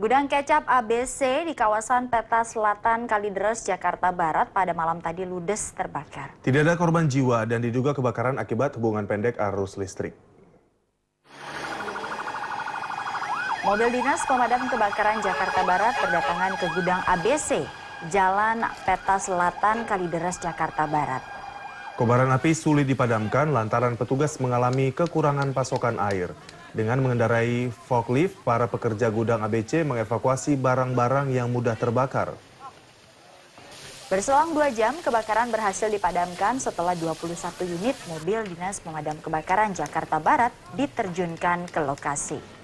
Gudang kecap ABC di kawasan Peta Selatan Kalideres, Jakarta Barat pada malam tadi ludes terbakar. Tidak ada korban jiwa dan diduga kebakaran akibat hubungan pendek arus listrik. Mobil dinas pemadam kebakaran Jakarta Barat berdatangan ke gudang ABC, Jalan Peta Selatan Kalideres, Jakarta Barat. Kobaran api sulit dipadamkan lantaran petugas mengalami kekurangan pasokan air. Dengan mengendarai forklift, para pekerja gudang ABC mengevakuasi barang-barang yang mudah terbakar. Berselang dua jam, kebakaran berhasil dipadamkan setelah 21 unit mobil Dinas Pemadam Kebakaran Jakarta Barat diterjunkan ke lokasi.